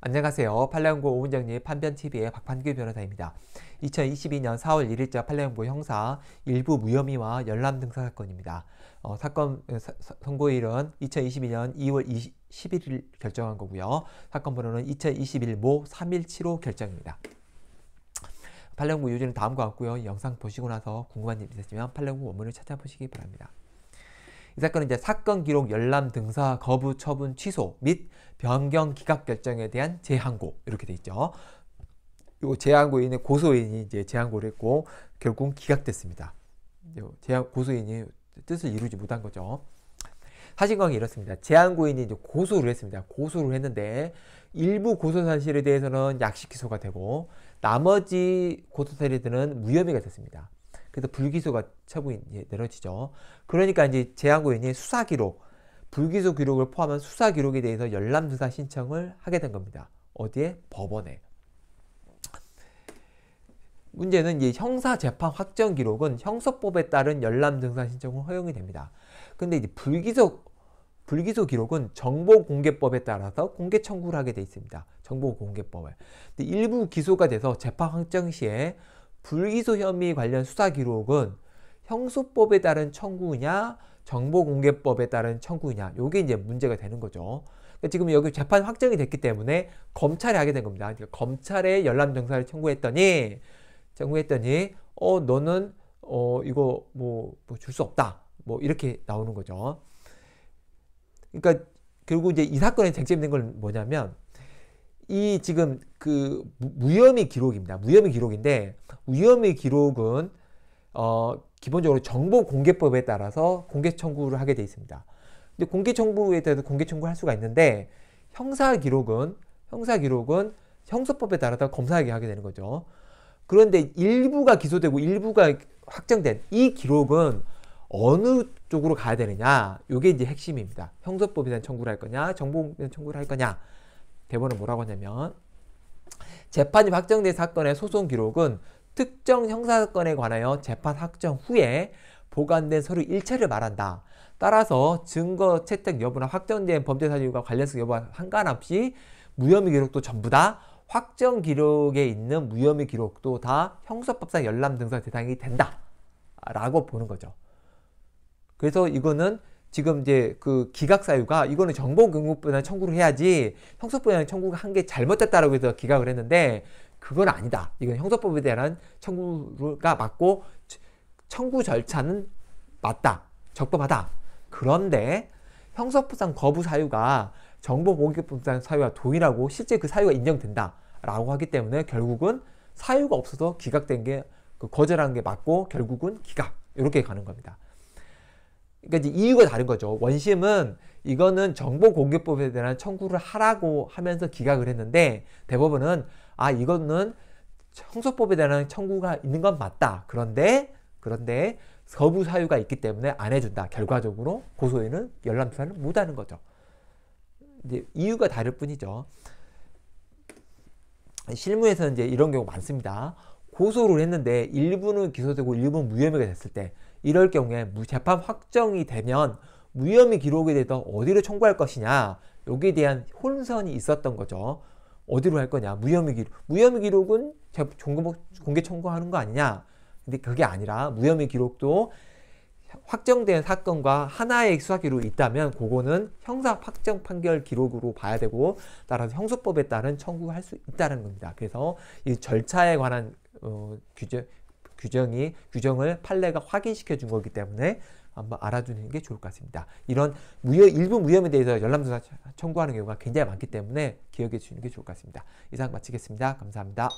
안녕하세요. 팔레온고 오은정님 판변TV의 박판규 변호사입니다. 2022년 4월 1일자 팔레온고 형사 일부 무혐의와 열람 등사 사건입니다. 어, 사건 선고일은 2022년 2월 2 1일 결정한 거고요. 사건 번호는 2021모3175 결정입니다. 팔레온고 요지는 다음과 같고요. 영상 보시고 나서 궁금한 일 있으시면 팔레온고 원문을 찾아보시기 바랍니다. 이 사건은 이제 사건 기록 열람 등사 거부 처분 취소 및 변경 기각 결정에 대한 재항고 이렇게 돼 있죠. 요 재항고인의 고소인이 이제 재항고를 했고 결국 기각됐습니다. 재항 고소인이 뜻을 이루지 못한 거죠. 사실관계 이렇습니다. 재항고인이 이제 고소를 했습니다. 고소를 했는데 일부 고소 사실에 대해서는 약식 기소가 되고 나머지 고소 사실들은 무혐의가 됐습니다. 그래서 불기소가 처분이 예, 내려지죠. 그러니까 이제 재항고인이 수사 기록, 불기소 기록을 포함한 수사 기록에 대해서 열람 수사 신청을 하게 된 겁니다. 어디에? 법원에. 문제는 이 형사재판 확정 기록은 형사법에 따른 열람 등사 신청을 허용이 됩니다. 근데 이제 불기소 불기소 기록은 정보공개법에 따라서 공개 청구를 하게 돼 있습니다. 정보공개법에. 일부 기소가 돼서 재판 확정 시에 불기소 혐의 관련 수사 기록은 형소법에 따른 청구냐 정보공개법에 따른 청구냐 이게 이제 문제가 되는 거죠. 그러니까 지금 여기 재판 확정이 됐기 때문에 검찰이 하게 된 겁니다. 그러니까 검찰에 열람정사를 청구했더니 청구했더니 어 너는 어 이거 뭐 줄수 뭐 없다 뭐 이렇게 나오는 거죠. 그러니까 결국 이제 이 사건의 쟁점이 된건 뭐냐면 이 지금 그 무혐의 기록입니다. 무혐의 기록인데 무혐의 기록은 어 기본적으로 정보 공개법에 따라서 공개 청구를 하게 돼 있습니다. 근데 공개 청구에 대해서 공개 청구할 수가 있는데 형사 기록은 형사 기록은 형사법에 따라서 검사하게 하게 되는 거죠. 그런데 일부가 기소되고 일부가 확정된 이 기록은 어느 쪽으로 가야 되느냐? 이게 이제 핵심입니다. 형사법에 대한 청구를 할 거냐, 정보에 대한 청구를 할 거냐. 대본은 뭐라고 하냐면 재판이 확정된 사건의 소송 기록은 특정 형사사건에 관하여 재판 확정 후에 보관된 서류 일체를 말한다. 따라서 증거 채택 여부나 확정된 범죄 사실과 관련성 여부와 상관없이 무혐의 기록도 전부 다 확정 기록에 있는 무혐의 기록도 다 형사법상 열람 등사 대상이 된다. 라고 보는 거죠. 그래서 이거는 지금 이제 그 기각사유가 이거는 정보공급부나 청구를 해야지 형사법에 청구를 한게 잘못됐다라고 해서 기각을 했는데 그건 아니다. 이건 형사법에 대한 청구가 맞고 청구 절차는 맞다. 적법하다. 그런데 형사법상 거부 사유가 정보공개기법상 사유와 동일하고 실제 그 사유가 인정된다. 라고 하기 때문에 결국은 사유가 없어서 기각된 게 그 거절한 게 맞고 결국은 기각. 이렇게 가는 겁니다. 그러니까 이유가 다른 거죠. 원심은 이거는 정보공개법에 대한 청구를 하라고 하면서 기각을 했는데 대법원은 아 이거는 청소법에 대한 청구가 있는 건 맞다. 그런데 그런데 서부 사유가 있기 때문에 안 해준다. 결과적으로 고소인은 열람수사를 못하는 거죠. 이제 이유가 다를 뿐이죠. 실무에서는 이제 이런 경우 많습니다. 고소를 했는데 일부는 기소되고 일부는 무혐의가 됐을 때 이럴 경우에 재판 확정이 되면 무혐의 기록에 대해서 어디로 청구할 것이냐 여기에 대한 혼선이 있었던 거죠. 어디로 할 거냐 무혐의 기록 무혐의 기록은 공개 청구하는 거 아니냐 근데 그게 아니라 무혐의 기록도 확정된 사건과 하나의 수사 기록이 있다면 그거는 형사 확정 판결 기록으로 봐야 되고 따라서 형소법에 따른 청구할 수 있다는 겁니다. 그래서 이 절차에 관한 어, 규제 규정이 규정을 판례가 확인시켜 준 거기 때문에 한번 알아두는 게 좋을 것 같습니다. 이런 무효 일부 무혐에 대해서 열람조사 청구하는 경우가 굉장히 많기 때문에 기억해 주시는 게 좋을 것 같습니다. 이상 마치겠습니다. 감사합니다.